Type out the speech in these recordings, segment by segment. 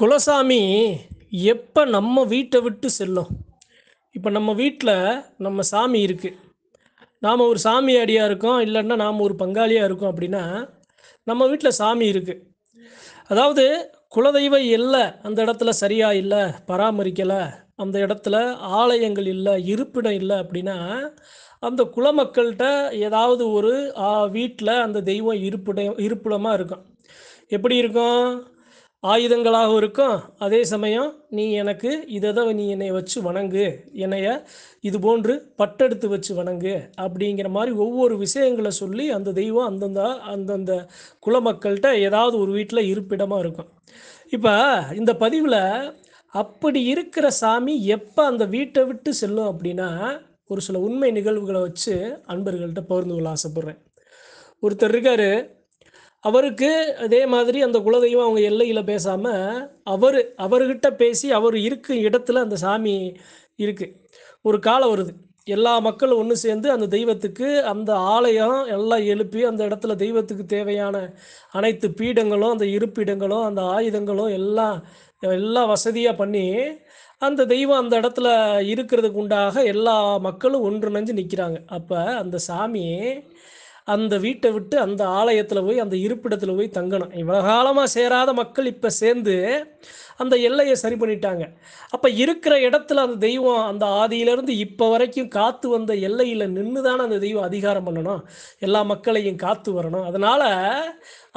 குலசாமி எப்போ நம்ம வீட்டை விட்டு செல்லும் இப்போ நம்ம வீட்டில் நம்ம சாமி இருக்குது நாம் ஒரு சாமி அடியாக இருக்கோம் இல்லைன்னா நாம் ஒரு பங்காளியாக இருக்கோம் அப்படின்னா நம்ம வீட்டில் சாமி இருக்குது அதாவது குலதெய்வம் இல்லை அந்த இடத்துல சரியாக இல்லை பராமரிக்கலை அந்த இடத்துல ஆலயங்கள் இல்லை இருப்பிடம் இல்லை அப்படின்னா அந்த குல மக்கள்கிட்ட ஏதாவது ஒரு வீட்டில் அந்த தெய்வம் இருப்பிடம் இருப்பிடமாக இருக்கும் எப்படி இருக்கும் ஆயுதங்களாகவும் இருக்கும் அதே சமயம் நீ எனக்கு இதை தான் நீ என்னை வச்சு வணங்கு என்னைய இது போன்று பட்டெடுத்து வச்சு வணங்கு அப்படிங்கிற மாதிரி ஒவ்வொரு விஷயங்களை சொல்லி அந்த தெய்வம் அந்தந்த அந்தந்த மக்கள்கிட்ட ஏதாவது ஒரு வீட்டில் இருப்பிடமாக இருக்கும் இப்போ இந்த பதிவில் அப்படி இருக்கிற சாமி எப்போ அந்த வீட்டை விட்டு செல்லும் அப்படின்னா ஒரு சில உண்மை நிகழ்வுகளை வச்சு அன்பர்கள்ட்ட பகிர்ந்து கொள்ள ஆசைப்பட்றேன் ஒருத்தர் இருக்காரு அவருக்கு அதே மாதிரி அந்த குலதெய்வம் அவங்க எல்லையில் பேசாமல் அவர் அவர்கிட்ட பேசி அவர் இருக்கும் இடத்துல அந்த சாமி இருக்குது ஒரு காலம் வருது எல்லா மக்களும் ஒன்று சேர்ந்து அந்த தெய்வத்துக்கு அந்த ஆலயம் எல்லாம் எழுப்பி அந்த இடத்துல தெய்வத்துக்கு தேவையான அனைத்து பீடங்களும் அந்த இருப்பிடங்களும் அந்த ஆயுதங்களும் எல்லாம் எல்லாம் வசதியாக பண்ணி அந்த தெய்வம் அந்த இடத்துல இருக்கிறதுக்கு உண்டாக எல்லா மக்களும் நஞ்சு நிற்கிறாங்க அப்போ அந்த சாமி அந்த வீட்டை விட்டு அந்த ஆலயத்தில் போய் அந்த இருப்பிடத்தில் போய் தங்கணும் இவ்வளோ காலமாக சேராத மக்கள் இப்போ சேர்ந்து அந்த எல்லையை சரி பண்ணிட்டாங்க அப்போ இருக்கிற இடத்துல அந்த தெய்வம் அந்த ஆதியிலேருந்து இப்போ வரைக்கும் காத்து வந்த எல்லையில் நின்று தானே அந்த தெய்வம் அதிகாரம் பண்ணணும் எல்லா மக்களையும் காத்து வரணும் அதனால்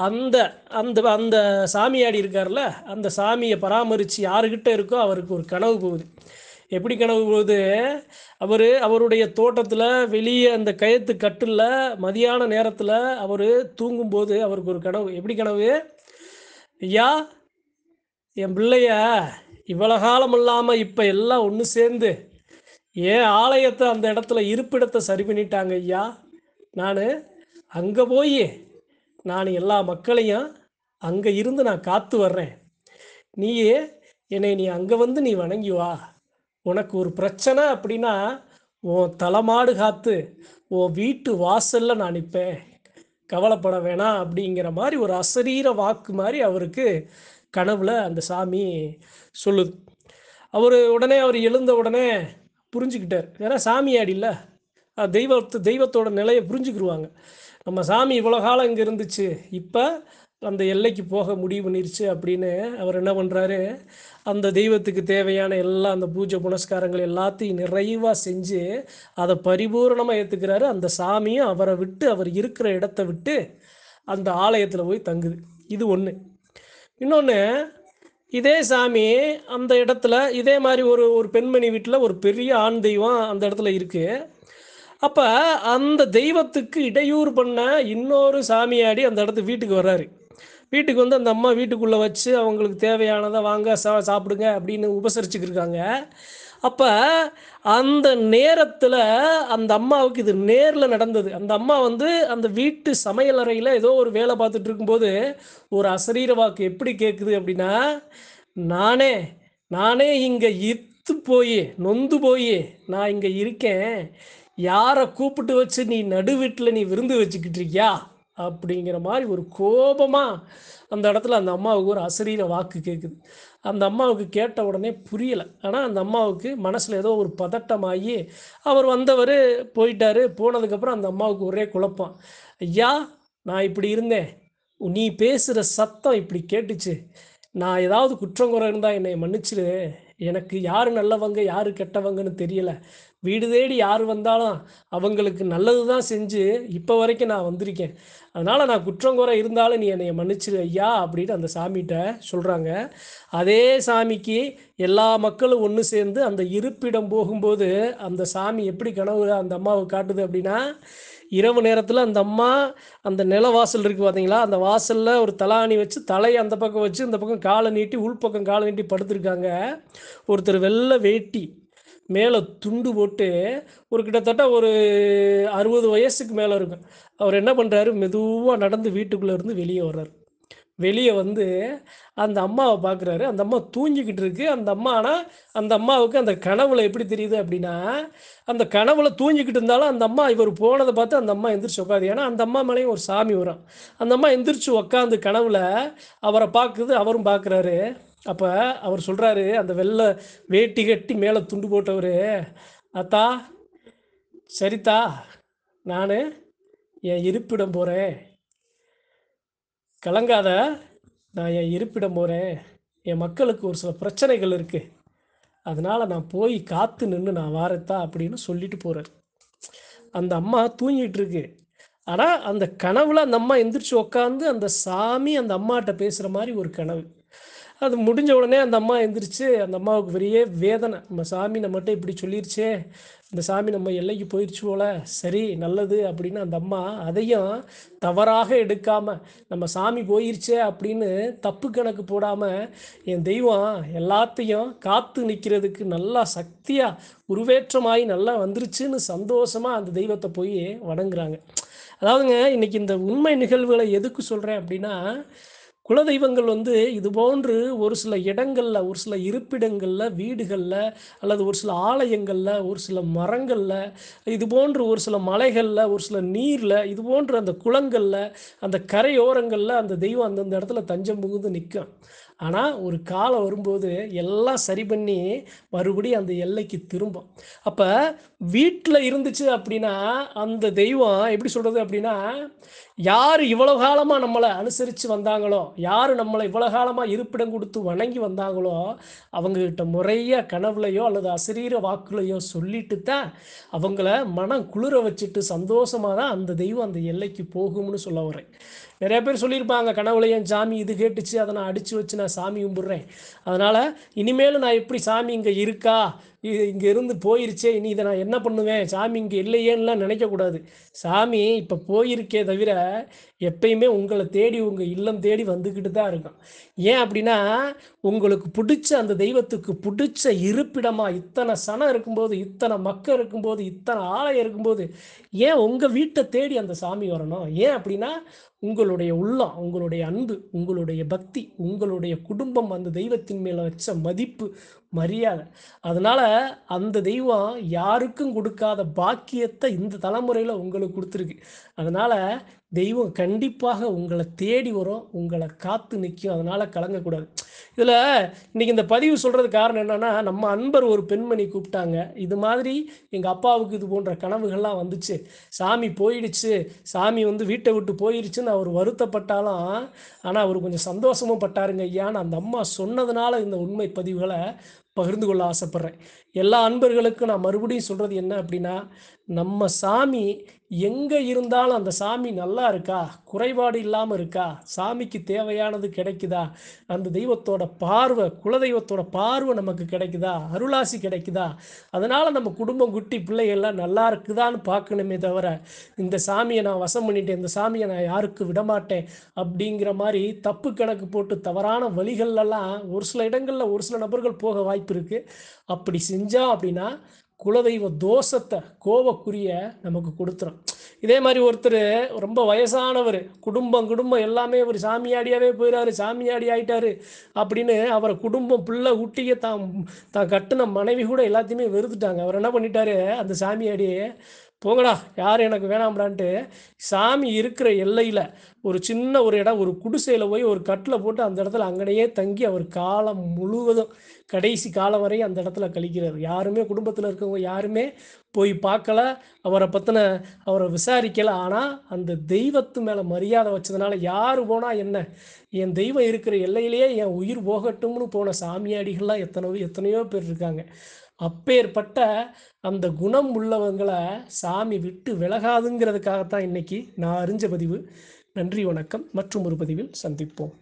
அந்த அந்த அந்த சாமியாடி இருக்கார்ல அந்த சாமியை பராமரித்து யாருக்கிட்ட இருக்கோ அவருக்கு ஒரு கனவு போகுது எப்படி கனவு போது அவர் அவருடைய தோட்டத்தில் வெளியே அந்த கயத்து கட்டில் மதியான நேரத்தில் அவர் தூங்கும்போது அவருக்கு ஒரு கனவு எப்படி கனவு ஐயா என் பிள்ளைய இவ்வளோ காலம் இல்லாமல் இப்போ எல்லாம் ஒன்று சேர்ந்து ஏன் ஆலயத்தை அந்த இடத்துல இருப்பிடத்தை சரி பண்ணிட்டாங்க ஐயா நான் அங்கே போய் நான் எல்லா மக்களையும் அங்கே இருந்து நான் காத்து வர்றேன் நீ என்னை நீ அங்கே வந்து நீ வணங்கி வா உனக்கு ஒரு பிரச்சனை அப்படின்னா உன் தலைமாடு காத்து உன் வீட்டு வாசலில் நான் நிற்பேன் கவலைப்பட வேணாம் அப்படிங்கிற மாதிரி ஒரு அசரீர வாக்கு மாதிரி அவருக்கு கனவுல அந்த சாமி சொல்லுது அவர் உடனே அவர் எழுந்த உடனே புரிஞ்சுக்கிட்டார் ஏன்னா சாமி ஆடில்ல தெய்வத்து தெய்வத்தோட நிலையை புரிஞ்சுக்கிடுவாங்க நம்ம சாமி இவ்வளோ காலம் இங்கே இருந்துச்சு இப்போ அந்த எல்லைக்கு போக முடிவு பண்ணிருச்சு அப்படின்னு அவர் என்ன பண்ணுறாரு அந்த தெய்வத்துக்கு தேவையான எல்லா அந்த பூஜை புனஸ்காரங்கள் எல்லாத்தையும் நிறைவாக செஞ்சு அதை பரிபூர்ணமாக ஏற்றுக்கிறாரு அந்த சாமியும் அவரை விட்டு அவர் இருக்கிற இடத்த விட்டு அந்த ஆலயத்தில் போய் தங்குது இது ஒன்று இன்னொன்று இதே சாமி அந்த இடத்துல இதே மாதிரி ஒரு ஒரு பெண்மணி வீட்டில் ஒரு பெரிய ஆண் தெய்வம் அந்த இடத்துல இருக்குது அப்போ அந்த தெய்வத்துக்கு இடையூறு பண்ண இன்னொரு சாமியாடி அந்த இடத்து வீட்டுக்கு வர்றாரு வீட்டுக்கு வந்து அந்த அம்மா வீட்டுக்குள்ளே வச்சு அவங்களுக்கு தேவையானதை வாங்க சா சாப்பிடுங்க அப்படின்னு உபசரிச்சுக்கிருக்காங்க அப்போ அந்த நேரத்தில் அந்த அம்மாவுக்கு இது நேரில் நடந்தது அந்த அம்மா வந்து அந்த வீட்டு சமையல் அறையில் ஏதோ ஒரு வேலை பார்த்துட்டு இருக்கும்போது ஒரு அசரீர வாக்கு எப்படி கேட்குது அப்படின்னா நானே நானே இங்கே இத்து போய் நொந்து போய் நான் இங்கே இருக்கேன் யாரை கூப்பிட்டு வச்சு நீ நடுவீட்டில் நீ விருந்து வச்சுக்கிட்டு இருக்கியா அப்படிங்கிற மாதிரி ஒரு கோபமாக அந்த இடத்துல அந்த அம்மாவுக்கு ஒரு அசரீர வாக்கு கேட்குது அந்த அம்மாவுக்கு கேட்ட உடனே புரியலை ஆனால் அந்த அம்மாவுக்கு மனசில் ஏதோ ஒரு பதட்டமாகி அவர் வந்தவர் போயிட்டார் போனதுக்கப்புறம் அந்த அம்மாவுக்கு ஒரே குழப்பம் ஐயா நான் இப்படி இருந்தேன் நீ பேசுகிற சத்தம் இப்படி கேட்டுச்சு நான் ஏதாவது குற்றம் குறை இருந்தால் என்னை மன்னிச்சிரு எனக்கு யார் நல்லவங்க யார் கெட்டவங்கன்னு தெரியல வீடு தேடி யார் வந்தாலும் அவங்களுக்கு நல்லது தான் செஞ்சு இப்போ வரைக்கும் நான் வந்திருக்கேன் அதனால் நான் குற்றம் குறை இருந்தாலும் நீ என்னை மன்னிச்சிரு ஐயா அப்படின்னு அந்த சாமிகிட்ட சொல்கிறாங்க அதே சாமிக்கு எல்லா மக்களும் ஒன்று சேர்ந்து அந்த இருப்பிடம் போகும்போது அந்த சாமி எப்படி கனவு அந்த அம்மாவை காட்டுது அப்படின்னா இரவு நேரத்தில் அந்த அம்மா அந்த நில வாசல் இருக்குது பார்த்தீங்களா அந்த வாசலில் ஒரு தலாணி வச்சு தலையை அந்த பக்கம் வச்சு இந்த பக்கம் காலை நீட்டி உள்பக்கம் காலை நீட்டி படுத்திருக்காங்க ஒருத்தர் வெள்ளை வேட்டி மேலே துண்டு போட்டு ஒரு கிட்டத்தட்ட ஒரு அறுபது வயசுக்கு மேலே இருக்கும் அவர் என்ன பண்ணுறாரு மெதுவாக நடந்து வீட்டுக்குள்ளே இருந்து வெளியே வர்றாரு வெளியே வந்து அந்த அம்மாவை பார்க்குறாரு அந்த அம்மா தூங்கிக்கிட்டு இருக்கு அந்த அம்மா ஆனால் அந்த அம்மாவுக்கு அந்த கனவுல எப்படி தெரியுது அப்படின்னா அந்த கனவுல தூங்கிக்கிட்டு இருந்தாலும் அந்த அம்மா இவர் போனதை பார்த்து அந்த அம்மா எந்திரிச்சு உட்காது ஏன்னா அந்த அம்மா மேலேயும் ஒரு சாமி வரும் அந்த அம்மா எந்திரிச்சு உட்காந்து கனவுல அவரை பார்க்குது அவரும் பார்க்குறாரு அப்போ அவர் சொல்கிறாரு அந்த வெள்ளை வேட்டி கட்டி மேலே துண்டு போட்டவர் அத்தா சரித்தா நான் என் இருப்பிடம் போகிறேன் கலங்காத நான் என் இருப்பிடம் போகிறேன் என் மக்களுக்கு ஒரு சில பிரச்சனைகள் இருக்குது அதனால் நான் போய் காத்து நின்று நான் வாரத்தா அப்படின்னு சொல்லிட்டு போகிறார் அந்த அம்மா தூங்கிட்டு இருக்கு ஆனால் அந்த கனவுல அந்த அம்மா எந்திரிச்சு உட்காந்து அந்த சாமி அந்த அம்மாட்ட பேசுகிற மாதிரி ஒரு கனவு அது முடிஞ்ச உடனே அந்த அம்மா எழுந்திரிச்சு அந்த அம்மாவுக்கு பெரிய வேதனை நம்ம சாமி நம்மகிட்ட இப்படி சொல்லிருச்சே இந்த சாமி நம்ம எல்லைக்கு போயிடுச்சு போல சரி நல்லது அப்படின்னு அந்த அம்மா அதையும் தவறாக எடுக்காம நம்ம சாமி போயிருச்சே அப்படின்னு தப்பு கணக்கு போடாம என் தெய்வம் எல்லாத்தையும் காத்து நிற்கிறதுக்கு நல்லா சக்தியா உருவேற்றமாயி நல்லா வந்துருச்சுன்னு சந்தோஷமா அந்த தெய்வத்தை போய் வணங்குறாங்க அதாவதுங்க இன்னைக்கு இந்த உண்மை நிகழ்வுகளை எதுக்கு சொல்றேன் அப்படின்னா குலதெய்வங்கள் வந்து இது போன்று ஒரு சில இடங்களில் ஒரு சில இருப்பிடங்களில் வீடுகளில் அல்லது ஒரு சில ஆலயங்களில் ஒரு சில மரங்களில் இது போன்று ஒரு சில மலைகளில் ஒரு சில நீரில் இது போன்று அந்த குளங்களில் அந்த கரையோரங்களில் அந்த தெய்வம் அந்தந்த இடத்துல தஞ்சம் புகுந்து நிற்கும் ஆனால் ஒரு காலம் வரும்போது எல்லாம் சரி பண்ணி மறுபடியும் அந்த எல்லைக்கு திரும்பும் அப்போ வீட்டில் இருந்துச்சு அப்படின்னா அந்த தெய்வம் எப்படி சொல்கிறது அப்படின்னா யார் இவ்வளோ காலமாக நம்மளை அனுசரித்து வந்தாங்களோ யார் நம்மளை இவ்வளோ காலமாக இருப்பிடம் கொடுத்து வணங்கி வந்தாங்களோ அவங்கக்கிட்ட முறையாக கனவுலையோ அல்லது அசரீர வாக்குலையோ சொல்லிட்டு தான் அவங்கள மனம் குளிர வச்சுட்டு சந்தோஷமாக தான் அந்த தெய்வம் அந்த எல்லைக்கு போகும்னு சொல்ல வரேன் நிறைய பேர் சொல்லியிருப்பாங்க கனவுல என் சாமி இது கேட்டுச்சு அதை நான் அடித்து வச்சு நான் சாமி கும்பிட்றேன் அதனால் இனிமேலும் நான் எப்படி சாமி இங்கே இருக்கா இருந்து போயிருச்சே இனி இதை நான் என்ன பண்ணுவேன் சாமி இங்கே நினைக்க நினைக்கக்கூடாது சாமி இப்போ போயிருக்கே தவிர எப்பயுமே உங்களை தேடி உங்கள் இல்லம் தேடி வந்துக்கிட்டு தான் இருக்கும் ஏன் அப்படின்னா உங்களுக்கு பிடிச்ச அந்த தெய்வத்துக்கு பிடிச்ச இருப்பிடமா இத்தனை சனம் இருக்கும்போது இத்தனை மக்கள் இருக்கும்போது இத்தனை ஆலயம் இருக்கும்போது ஏன் உங்கள் வீட்டை தேடி அந்த சாமி வரணும் ஏன் அப்படின்னா உங்களுடைய உள்ளம் உங்களுடைய அன்பு உங்களுடைய பக்தி உங்களுடைய குடும்பம் அந்த தெய்வத்தின் மேலே வச்ச மதிப்பு மரியாதை அதனால் அந்த தெய்வம் யாருக்கும் கொடுக்காத பாக்கியத்தை இந்த தலைமுறையில் உங்களுக்கு கொடுத்துருக்கு அதனால் தெய்வம் கண்டிப்பாக உங்களை தேடி வரும் உங்களை காத்து நிற்கும் அதனால் கலங்கக்கூடாது இதில் இன்றைக்கி இந்த பதிவு சொல்கிறது காரணம் என்னென்னா நம்ம அன்பர் ஒரு பெண்மணி கூப்பிட்டாங்க இது மாதிரி எங்கள் அப்பாவுக்கு இது போன்ற கனவுகள்லாம் வந்துச்சு சாமி போயிடுச்சு சாமி வந்து வீட்டை விட்டு போயிடுச்சுன்னு அவர் வருத்தப்பட்டாலும் ஆனால் அவர் கொஞ்சம் சந்தோஷமும் பட்டாருங்க ஐயான்னு அந்த அம்மா சொன்னதுனால இந்த உண்மை பதிவுகளை பகிர்ந்து கொள்ள ஆசைப்பட்றேன் எல்லா அன்பர்களுக்கும் நான் மறுபடியும் சொல்கிறது என்ன அப்படின்னா நம்ம சாமி எங்கே இருந்தாலும் அந்த சாமி நல்லா இருக்கா குறைபாடு இல்லாமல் இருக்கா சாமிக்கு தேவையானது கிடைக்குதா அந்த தெய்வத்தோட பார்வை குலதெய்வத்தோட பார்வை நமக்கு கிடைக்குதா அருளாசி கிடைக்குதா அதனால் நம்ம குடும்பம் குட்டி பிள்ளைகள்லாம் நல்லா இருக்குதான்னு பார்க்கணுமே தவிர இந்த சாமியை நான் வசம் பண்ணிட்டேன் இந்த சாமியை நான் யாருக்கு விடமாட்டேன் அப்படிங்கிற மாதிரி தப்பு கணக்கு போட்டு தவறான வழிகள்லாம் ஒரு சில இடங்களில் ஒரு சில நபர்கள் போக வாய்ப்பு இருக்குது அப்படி செஞ்சோம் அப்படின்னா குலதெய்வ தோஷத்தை கோவக்குரிய நமக்கு கொடுத்துரும் இதே மாதிரி ஒருத்தர் ரொம்ப வயசானவர் குடும்பம் குடும்பம் எல்லாமே ஒரு சாமியாடியாகவே போயிடாரு சாமியாடி ஆகிட்டாரு அப்படின்னு அவரை குடும்பம் பிள்ளை ஊட்டிய தான் தான் கட்டின மனைவி கூட எல்லாத்தையுமே வெறுத்துட்டாங்க அவர் என்ன பண்ணிட்டாரு அந்த சாமியாடியை போங்கடா யார் எனக்கு வேணாம்டான்ட்டு சாமி இருக்கிற எல்லையில் ஒரு சின்ன ஒரு இடம் ஒரு குடிசையில் போய் ஒரு கட்டில் போட்டு அந்த இடத்துல அங்கனையே தங்கி அவர் காலம் முழுவதும் கடைசி காலம் வரை அந்த இடத்துல கழிக்கிறார் யாருமே குடும்பத்தில் இருக்கவங்க யாருமே போய் பார்க்கல அவரை பற்றின அவரை விசாரிக்கலை ஆனால் அந்த தெய்வத்து மேலே மரியாதை வச்சதுனால யார் போனால் என்ன என் தெய்வம் இருக்கிற எல்லையிலேயே என் உயிர் போகட்டும்னு போன சாமியாடிகள்லாம் எத்தனையோ எத்தனையோ பேர் இருக்காங்க அப்பேற்பட்ட அந்த குணம் உள்ளவங்களை சாமி விட்டு விலகாதுங்கிறதுக்காகத்தான் இன்னைக்கு நான் அறிஞ்ச பதிவு நன்றி வணக்கம் மற்றும் ஒரு பதிவில் சந்திப்போம்